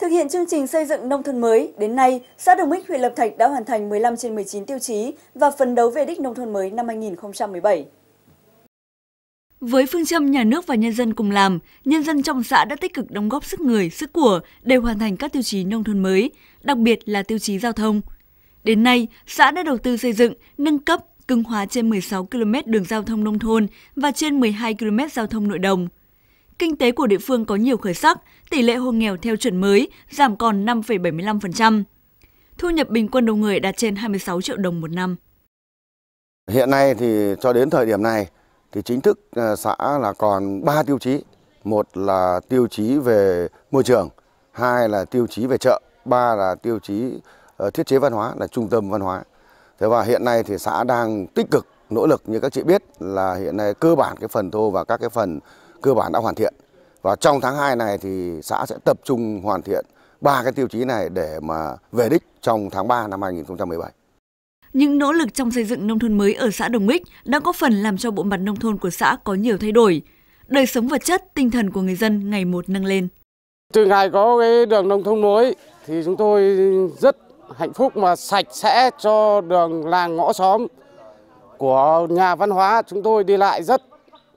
Thực hiện chương trình xây dựng nông thôn mới, đến nay, xã Đồng Mích, huyện Lập Thạch đã hoàn thành 15 trên 19 tiêu chí và phấn đấu về đích nông thôn mới năm 2017. Với phương châm nhà nước và nhân dân cùng làm, nhân dân trong xã đã tích cực đóng góp sức người, sức của để hoàn thành các tiêu chí nông thôn mới, đặc biệt là tiêu chí giao thông. Đến nay, xã đã đầu tư xây dựng, nâng cấp, cưng hóa trên 16 km đường giao thông nông thôn và trên 12 km giao thông nội đồng – kinh tế của địa phương có nhiều khởi sắc, tỷ lệ hộ nghèo theo chuẩn mới giảm còn 5,75%. Thu nhập bình quân đầu người đạt trên 26 triệu đồng một năm. Hiện nay thì cho đến thời điểm này thì chính thức ờ, xã là còn 3 tiêu chí. Một là tiêu chí về môi trường, hai là tiêu chí về chợ, ba là tiêu chí ờ, thiết chế văn hóa là trung tâm văn hóa. Thế và hiện nay thì xã đang tích cực nỗ lực như các chị biết là hiện nay cơ bản cái phần thô và các cái phần cơ bản đã hoàn thiện. Và trong tháng 2 này thì xã sẽ tập trung hoàn thiện ba cái tiêu chí này để mà về đích trong tháng 3 năm 2017. Những nỗ lực trong xây dựng nông thôn mới ở xã Đồng Mích đã có phần làm cho bộ mặt nông thôn của xã có nhiều thay đổi. Đời sống vật chất, tinh thần của người dân ngày một nâng lên. Từ ngày có cái đường nông thôn mới thì chúng tôi rất hạnh phúc mà sạch sẽ cho đường làng ngõ xóm của nhà văn hóa chúng tôi đi lại rất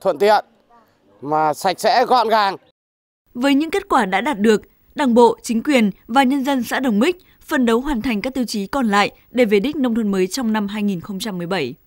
thuận tiện mà sạch sẽ gọn gàng. Với những kết quả đã đạt được, Đảng bộ, chính quyền và nhân dân xã Đồng Mích phân đấu hoàn thành các tiêu chí còn lại để về đích nông thôn mới trong năm 2017.